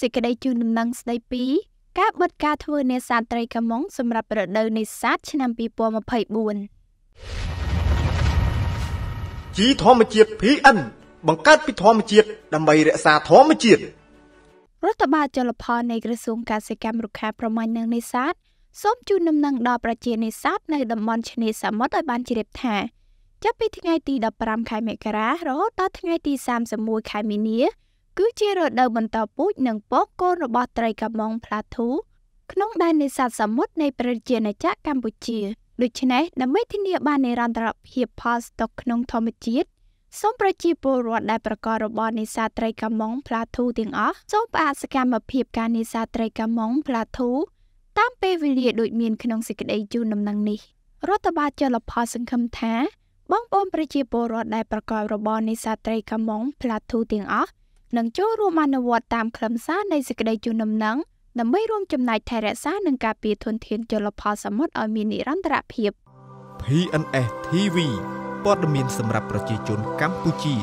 សេចក្តីជូនដំណឹងស្ដីពីការបិទការធ្វើនេសាទត្រីកាម៉ុងសម្រាប់រដូវនេសាទឆ្នាំ2024ជីធម្មជាតិ PN បង្កើតពីធម្មជាតិដើម្បីរក្សាធម្មជាតិរដ្ឋបាលចលផលនៃក្រសួងកសិកម្មរុក្ខាប្រមាញ់និងនេសាទសូមជូនដំណឹងដល់ប្រជានេសាទនៅតំបន់ឆ្នេរសមុទ្រឲ្យបានជ្រាបថាចាប់ពីថ្ងៃទី15ខែមករារហូតដល់ថ្ងៃទី31ខែមីនាគឺជារដូវបន្តពូជនិងពកកូនរបស់ត្រីកាម៉ុងផ្លាធូក្នុងដែននេសាទសមុទ្រនៃប្រជាណាចក្រកម្ពុជាដូច្នេះដើម្បីធានាបាននិរន្តរភាពផលស្តុកក្នុងធម្មជាតិសូមប្រជាពលរដ្ឋដែលប្រកបរបរនេសាទត្រីកាម៉ុងផ្លាធូទាំងអស់សូមផ្អាកសកម្មភាពការនេសាទត្រីកាម៉ុងផ្លាធូតាមពេលវេលាដូចមានក្នុងសេចក្តីជូនដំណឹងនេះរដ្ឋបាលចលផលសង្ឃឹមថា បងប្អូនប្រជាពលរដ្ឋដែលប្រកបរបរនេសាទត្រីកាម៉ុងផ្លាធូទាំងអស់និងចូលរួមអនុវត្តតាមខ្លឹមសារនៃសេចក្តីជូនដំណឹងដើម្បីរួមចំណែកថែរក្សានិងការពារធនធានជលផលសមុទ្រឲ្យមាននិរន្តរភាព PNS TV ព័ត៌មានសម្រាប់ប្រជាជន កម្ពុជា